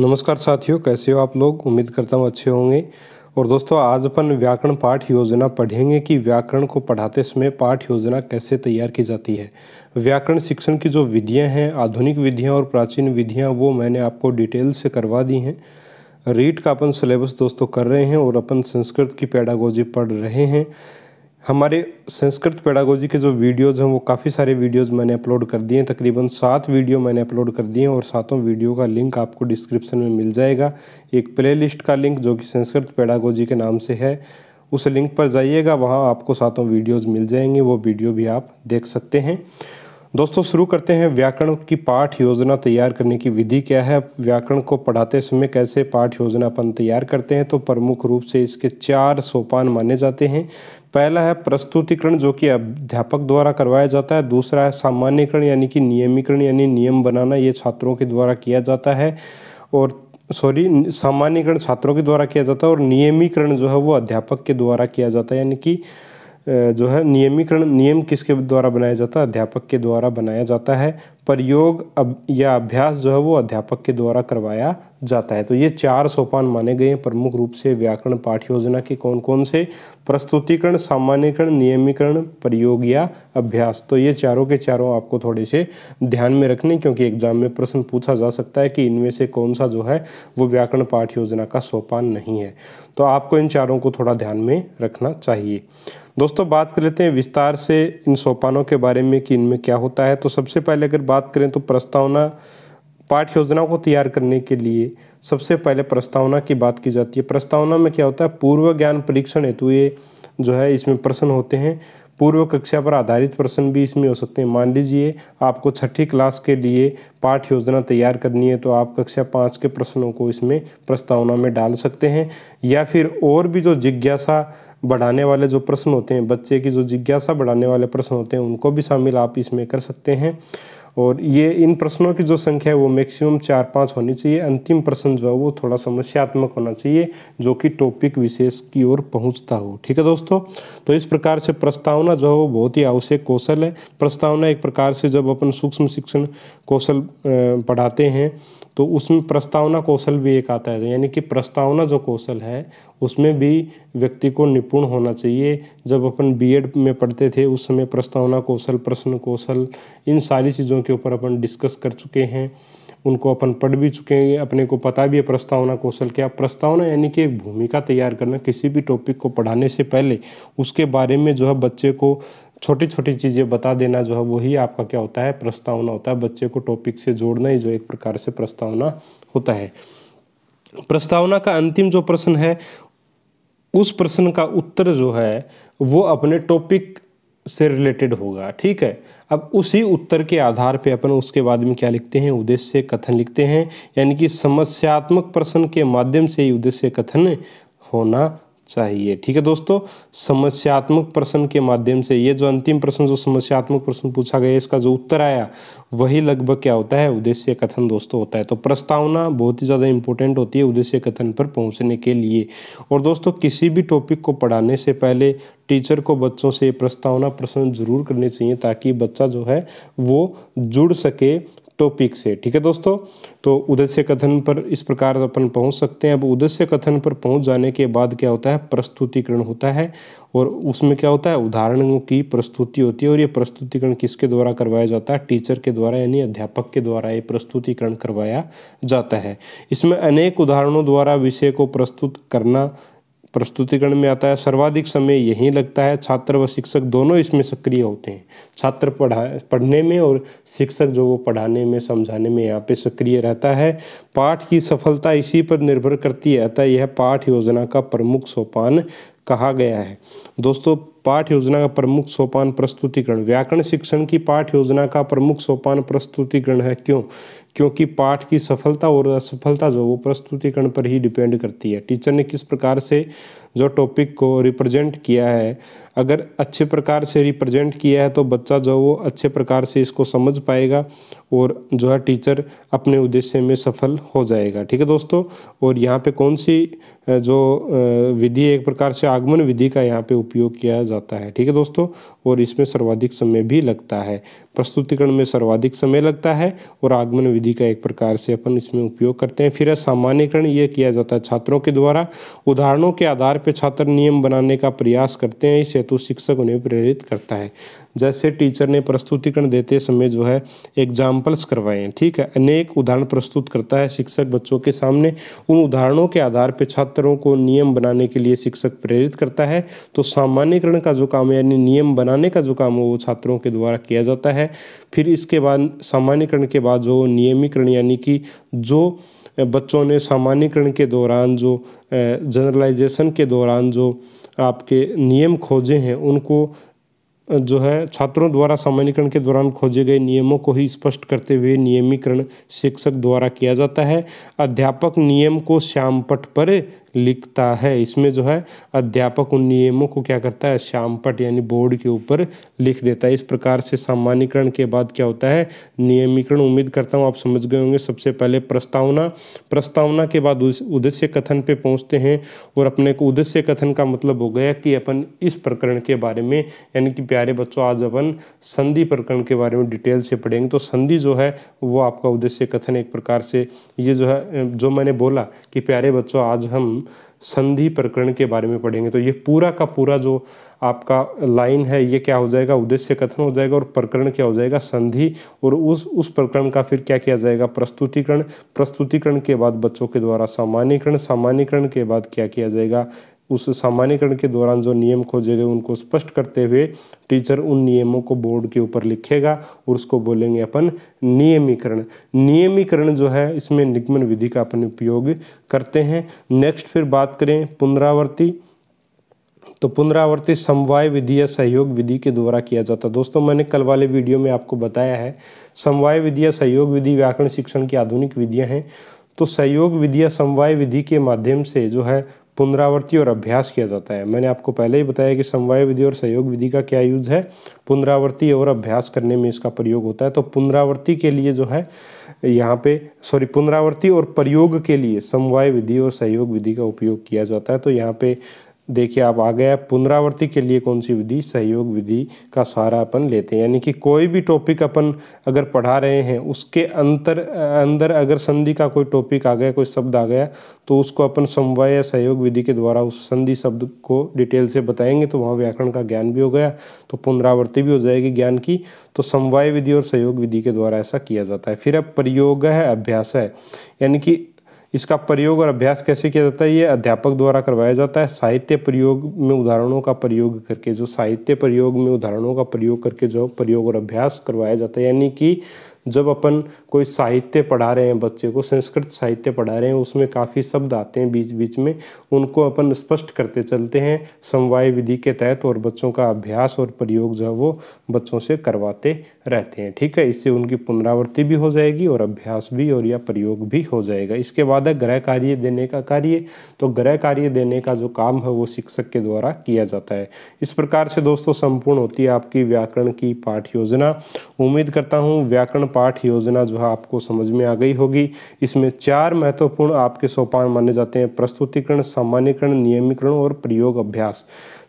नमस्कार साथियों कैसे हो आप लोग उम्मीद करता हूँ अच्छे होंगे और दोस्तों आज अपन व्याकरण पाठ योजना पढ़ेंगे कि व्याकरण को पढ़ाते समय पाठ योजना कैसे तैयार की जाती है व्याकरण शिक्षण की जो विधियाँ हैं आधुनिक विधियाँ और प्राचीन विधियाँ वो मैंने आपको डिटेल से करवा दी हैं रीट का अपन सिलेबस दोस्तों कर रहे हैं और अपन संस्कृत की पैडागोजी पढ़ रहे हैं हमारे संस्कृत पेडागोजी के जो वीडियोज़ हैं वो काफ़ी सारे वीडियोज़ मैंने अपलोड कर दिए हैं तकरीबन सात वीडियो मैंने अपलोड कर दिए हैं और सातों वीडियो का लिंक आपको डिस्क्रिप्शन में मिल जाएगा एक प्लेलिस्ट का लिंक जो कि संस्कृत पेडागोजी के नाम से है उस लिंक पर जाइएगा वहाँ आपको सातों वीडियोज़ मिल जाएंगे वो वीडियो भी आप देख सकते हैं दोस्तों शुरू करते हैं व्याकरण की पाठ योजना तैयार करने की विधि क्या है व्याकरण को पढ़ाते समय कैसे पाठ योजना अपन तैयार करते हैं तो प्रमुख रूप से इसके चार सोपान माने जाते हैं पहला है प्रस्तुतिकरण जो कि अध्यापक द्वारा करवाया जाता है दूसरा है सामान्यकरण यानी कि नियमीकरण यानी नियम बनाना ये छात्रों के द्वारा किया जाता है और सॉरी सामान्यकरण छात्रों के द्वारा किया जाता है और नियमीकरण जो है वो अध्यापक के द्वारा किया जाता है यानी कि जो है नियमीकरण नियम किसके द्वारा बनाया जाता है अध्यापक के द्वारा बनाया जाता है प्रयोग अब या अभ्यास जो है वो अध्यापक के द्वारा करवाया जाता है तो ये चार सोपान माने गए हैं प्रमुख रूप से व्याकरण पाठ योजना के कौन कौन से प्रस्तुतिकरण सामान्यकरण नियमीकरण प्रयोग या अभ्यास तो ये चारों के चारों आपको थोड़े से ध्यान में रखने क्योंकि एग्जाम में प्रश्न पूछा जा सकता है कि इनमें से कौन सा जो है वो व्याकरण पाठ योजना का सोपान नहीं है तो आपको इन चारों को थोड़ा ध्यान में रखना चाहिए दोस्तों बात कर लेते हैं विस्तार से इन सोपानों के बारे में कि इनमें क्या होता है तो सबसे पहले अगर बात करें तो प्रस्तावना पाठ योजना को तैयार करने के लिए सबसे पहले प्रस्तावना की बात की जाती है प्रस्तावना में क्या होता है पूर्व ज्ञान परीक्षण हेतु ये जो है इसमें प्रश्न होते हैं पूर्व कक्षा पर आधारित प्रश्न भी इसमें हो सकते हैं मान लीजिए आपको छठी क्लास के लिए पाठ योजना तैयार करनी है तो आप कक्षा पाँच के प्रश्नों को इसमें प्रस्तावना में डाल सकते हैं या फिर और भी जो जिज्ञासा बढ़ाने वाले जो प्रश्न होते हैं बच्चे की जो जिज्ञासा बढ़ाने वाले प्रश्न होते हैं उनको भी शामिल आप इसमें कर सकते हैं और ये इन प्रश्नों की जो संख्या है वो मैक्सिमम चार पाँच होनी चाहिए अंतिम प्रश्न जो है वो थोड़ा समस्यात्मक होना चाहिए जो कि टॉपिक विशेष की ओर पहुंचता हो ठीक है दोस्तों तो इस प्रकार से प्रस्तावना जो है वो बहुत ही आवश्यक कौशल है प्रस्तावना एक प्रकार से जब अपन सूक्ष्म शिक्षण कौशल पढ़ाते हैं तो उसमें प्रस्तावना कौशल भी एक आता है तो यानी कि प्रस्तावना जो कौशल है उसमें भी व्यक्ति को निपुण होना चाहिए जब अपन बीएड में पढ़ते थे उस समय प्रस्तावना कौशल प्रश्न कौशल इन सारी चीज़ों के ऊपर अपन डिस्कस कर चुके हैं उनको अपन पढ़ भी चुके हैं अपने को पता भी है प्रस्तावना कौशल क्या प्रस्तावना यानी कि एक भूमिका तैयार करना किसी भी टॉपिक को पढ़ाने से पहले उसके बारे में जो है बच्चे को छोटी छोटी चीज़ें बता देना जो है वही आपका क्या होता है प्रस्तावना होता है बच्चे को टॉपिक से जोड़ना ही जो एक प्रकार से प्रस्तावना होता है प्रस्तावना का अंतिम जो प्रश्न है उस प्रश्न का उत्तर जो है वो अपने टॉपिक से रिलेटेड होगा ठीक है अब उसी उत्तर के आधार पे अपन उसके बाद में क्या लिखते हैं उद्देश्य कथन लिखते हैं यानी कि समस्यात्मक प्रश्न के माध्यम से ही उद्देश्य कथन होना चाहिए ठीक है दोस्तों समस्यात्मक प्रश्न के माध्यम से ये जो अंतिम प्रश्न जो समस्यात्मक प्रश्न पूछा गया इसका जो उत्तर आया वही लगभग क्या होता है उद्देश्य कथन दोस्तों होता है तो प्रस्तावना बहुत ही ज़्यादा इंपॉर्टेंट होती है उद्देश्य कथन पर पहुंचने के लिए और दोस्तों किसी भी टॉपिक को पढ़ाने से पहले टीचर को बच्चों से प्रस्तावना प्रश्न जरूर करने चाहिए ताकि बच्चा जो है वो जुड़ सके टॉपिक से ठीक है दोस्तों तो उद्देश्य कथन पर इस प्रकार अपन पहुंच सकते हैं अब उद्देश्य कथन पर पहुंच जाने के बाद क्या होता है प्रस्तुतिकरण होता है और उसमें क्या होता है उदाहरणों की प्रस्तुति होती है और ये प्रस्तुतिकरण किसके द्वारा करवाया जाता है टीचर के द्वारा यानी अध्यापक के द्वारा ये प्रस्तुतिकरण करवाया जाता है इसमें अनेक उदाहरणों द्वारा विषय को प्रस्तुत करना प्रस्तुतिकरण में आता है सर्वाधिक समय यहीं लगता है छात्र व शिक्षक दोनों इसमें सक्रिय होते हैं छात्र पढ़ा पढ़ने में और शिक्षक जो वो पढ़ाने में समझाने में यहाँ पे सक्रिय रहता है पाठ की सफलता इसी पर निर्भर करती है अतः यह पाठ योजना का प्रमुख सोपान कहा गया है दोस्तों पाठ योजना का प्रमुख सोपान प्रस्तुतिकरण व्याकरण शिक्षण की पाठ योजना का प्रमुख सोपान प्रस्तुतिकरण है क्यों क्योंकि पाठ की सफलता और असफलता जो वो प्रस्तुतिकरण पर ही डिपेंड करती है टीचर ने किस प्रकार से जो टॉपिक को रिप्रेजेंट किया है अगर अच्छे प्रकार से रिप्रेजेंट किया है तो बच्चा जो वो अच्छे प्रकार से इसको समझ पाएगा और जो है टीचर अपने उद्देश्य में सफल हो जाएगा ठीक है दोस्तों और यहाँ पे कौन सी जो विधि एक प्रकार से आगमन विधि का यहाँ पे उपयोग किया जाता है ठीक है दोस्तों और इसमें सर्वाधिक समय भी लगता है प्रस्तुतिकरण में सर्वाधिक समय लगता है और आगमन विधि का एक प्रकार से अपन इसमें उपयोग करते हैं फिर सामान्यकरण ये किया जाता है छात्रों के द्वारा उदाहरणों के आधार पे छात्र नियम बनाने का प्रयास करते हैं इस हेतु शिक्षक उन्हें प्रेरित करता है जैसे टीचर ने प्रस्तुतिकरण देते समय जो है एग्जाम्पल्स करवाए हैं ठीक है अनेक उदाहरण प्रस्तुत करता है शिक्षक बच्चों के सामने उन उदाहरणों के आधार पर छात्रों को नियम बनाने के लिए शिक्षक प्रेरित करता है तो सामान्यकरण का जो काम है यानी नियम बनाने का जो काम है वो छात्रों के द्वारा किया जाता है फिर इसके बाद सामान्यकरण के बाद जो नियमीकरण यानी कि जो बच्चों ने सामान्यकरण के दौरान जो जनरलाइजेशन के दौरान जो आपके नियम खोजे हैं उनको जो है छात्रों द्वारा सामान्यकरण के दौरान खोजे गए नियमों को ही स्पष्ट करते हुए नियमीकरण शिक्षक द्वारा किया जाता है अध्यापक नियम को श्यामपट पर लिखता है इसमें जो है अध्यापक उन नियमों को क्या करता है श्यामपट यानी बोर्ड के ऊपर लिख देता है इस प्रकार से सामान्यकरण के बाद क्या होता है नियमीकरण उम्मीद करता हूँ आप समझ गए होंगे सबसे पहले प्रस्तावना प्रस्तावना के बाद उद्देश्य कथन पे पहुँचते हैं और अपने को उद्देश्य कथन का मतलब हो गया कि अपन इस प्रकरण के बारे में यानी कि प्यारे बच्चों आज अपन संधि प्रकरण के बारे में डिटेल से पढ़ेंगे तो संधि जो है वो आपका उद्देश्य कथन एक प्रकार से ये जो है जो मैंने बोला कि प्यारे बच्चों आज हम संधि प्रकरण के बारे में पढ़ेंगे तो ये पूरा का पूरा जो आपका लाइन है ये क्या हो जाएगा उद्देश्य कथन हो जाएगा और प्रकरण क्या हो जाएगा संधि और उस उस प्रकरण का फिर क्या किया जाएगा प्रस्तुतिकरण प्रस्तुतिकरण के बाद बच्चों के द्वारा सामान्यकरण सामान्यकरण के बाद क्या किया जाएगा उस सामान्यकरण के दौरान जो नियम खोजे गए उनको स्पष्ट करते हुए टीचर उन नियमों को बोर्ड के ऊपर लिखेगा और उसको बोलेंगे अपन नियमीकरण नियमीकरण जो है इसमें निगमन विधि का अपन उपयोग करते हैं नेक्स्ट फिर बात करें पुनरावर्ती तो पुनरावर्ती समवाय विधि या सहयोग विधि के द्वारा किया जाता दोस्तों मैंने कल वाले वीडियो में आपको बताया है समवाय विधि या सहयोग विधि व्याकरण शिक्षण की आधुनिक विधियाँ हैं तो सहयोग विधि या समवाय विधि के माध्यम से जो है पुनरावृत्ति और अभ्यास किया जाता है मैंने आपको पहले ही बताया कि समवाय विधि और सहयोग विधि का क्या यूज़ है पुनरावृत्ति और अभ्यास करने में इसका प्रयोग होता है तो पुनरावृत्ति के लिए जो है यहाँ पे सॉरी पुनरावृत्ति और प्रयोग के लिए समवाय विधि और सहयोग विधि का उपयोग किया जाता है तो यहाँ पे देखिए आप आ गया पुनरावृत्ति के लिए कौन सी विधि सहयोग विधि का सहारा अपन लेते हैं यानी कि कोई भी टॉपिक अपन अगर पढ़ा रहे हैं उसके अंतर अंदर अगर संधि का कोई टॉपिक आ गया कोई शब्द आ गया तो उसको अपन समवाय या सहयोग विधि के द्वारा उस संधि शब्द को डिटेल से बताएंगे तो वहाँ व्याकरण का ज्ञान भी हो गया तो पुनरावृत्ति भी हो जाएगी ज्ञान की तो समवाय विधि और सहयोग विधि के द्वारा ऐसा किया जाता है फिर अब प्रयोग है अभ्यास है यानी कि इसका प्रयोग और अभ्यास कैसे किया जाता है ये अध्यापक द्वारा करवाया जाता है साहित्य प्रयोग में उदाहरणों का प्रयोग करके जो साहित्य प्रयोग में उदाहरणों का प्रयोग करके जो प्रयोग और अभ्यास करवाया जाता है यानी कि जब अपन कोई साहित्य पढ़ा रहे हैं बच्चे को संस्कृत साहित्य पढ़ा रहे हैं उसमें काफ़ी शब्द आते हैं बीच बीच में उनको अपन स्पष्ट करते चलते हैं समवाय विधि के तहत और बच्चों का अभ्यास और प्रयोग जो है वो बच्चों से करवाते रहते हैं ठीक है इससे उनकी पुनरावृत्ति भी हो जाएगी और अभ्यास भी और या प्रयोग भी हो जाएगा इसके बाद है ग्रह कार्य देने का कार्य तो ग्रह कार्य देने का जो काम है वो शिक्षक के द्वारा किया जाता है इस प्रकार से दोस्तों संपूर्ण होती है आपकी व्याकरण की पाठ योजना उम्मीद करता हूँ व्याकरण पाठ योजना जो है आपको समझ में आ गई होगी इसमें चार महत्वपूर्ण आपके सोपान माने जाते हैं प्रस्तुतिकरण सामान्यकरण नियमीकरण और प्रयोग अभ्यास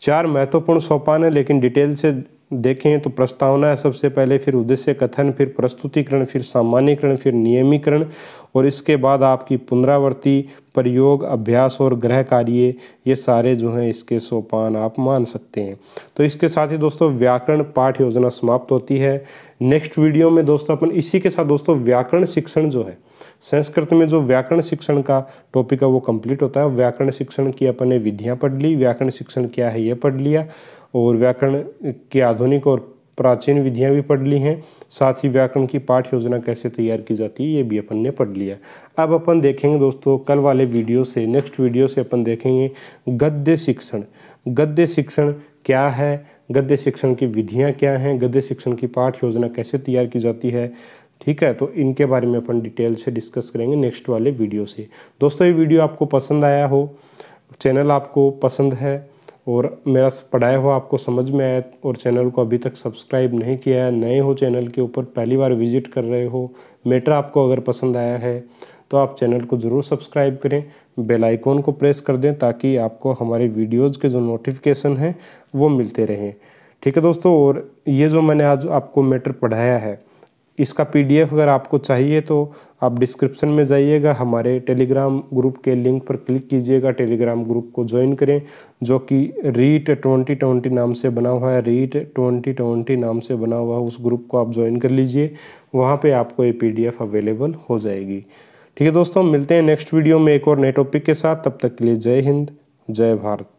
चार महत्वपूर्ण सोपान है लेकिन डिटेल से देखें तो प्रस्तावना है सबसे पहले फिर उद्देश्य कथन फिर प्रस्तुतिकरण फिर सामान्यकरण फिर नियमीकरण और इसके बाद आपकी पुनरावृत्ति प्रयोग अभ्यास और ग्रह कार्य ये सारे जो हैं इसके सोपान आप मान सकते हैं तो इसके साथ ही दोस्तों व्याकरण पाठ योजना समाप्त होती है नेक्स्ट वीडियो में दोस्तों अपन इसी के साथ दोस्तों व्याकरण शिक्षण जो है संस्कृत में जो व्याकरण शिक्षण का टॉपिक है वो कंप्लीट होता है व्याकरण शिक्षण की अपन ने विधियाँ पढ़ ली व्याकरण शिक्षण क्या है ये पढ़ लिया और व्याकरण के आधुनिक और प्राचीन विधियाँ भी पढ़ ली हैं साथ ही व्याकरण की पाठ योजना कैसे तैयार की जाती है ये भी अपन ने पढ़ लिया अब अपन देखेंगे दोस्तों कल वाले वीडियो से नेक्स्ट वीडियो से अपन देखेंगे गद्य शिक्षण गद्य शिक्षण क्या है गद्य शिक्षण की विधियाँ क्या हैं गद्य शिक्षण की पाठ योजना कैसे तैयार की जाती है ठीक है तो इनके बारे में अपन डिटेल से डिस्कस करेंगे नेक्स्ट वाले वीडियो से दोस्तों ये वीडियो आपको पसंद आया हो चैनल आपको पसंद है और मेरा पढ़ाया हुआ आपको समझ में आए और चैनल को अभी तक सब्सक्राइब नहीं किया है नए हो चैनल के ऊपर पहली बार विजिट कर रहे हो मेटर आपको अगर पसंद आया है तो आप चैनल को ज़रूर सब्सक्राइब करें बेल आइकॉन को प्रेस कर दें ताकि आपको हमारे वीडियोज़ के जो नोटिफिकेशन हैं वो मिलते रहें ठीक है दोस्तों और ये जो मैंने आज आपको मेटर पढ़ाया है इसका पीडीएफ अगर आपको चाहिए तो आप डिस्क्रिप्शन में जाइएगा हमारे टेलीग्राम ग्रुप के लिंक पर क्लिक कीजिएगा टेलीग्राम ग्रुप को ज्वाइन करें जो कि रीट ट्वेंटी ट्वेंटी नाम से बना हुआ है रीट ट्वेंटी ट्वेंटी नाम से बना हुआ है उस ग्रुप को आप ज्वाइन कर लीजिए वहाँ पे आपको ये पीडीएफ अवेलेबल हो जाएगी ठीक है दोस्तों मिलते हैं नेक्स्ट वीडियो में एक और नए टॉपिक के साथ तब तक के लिए जय हिंद जय भारत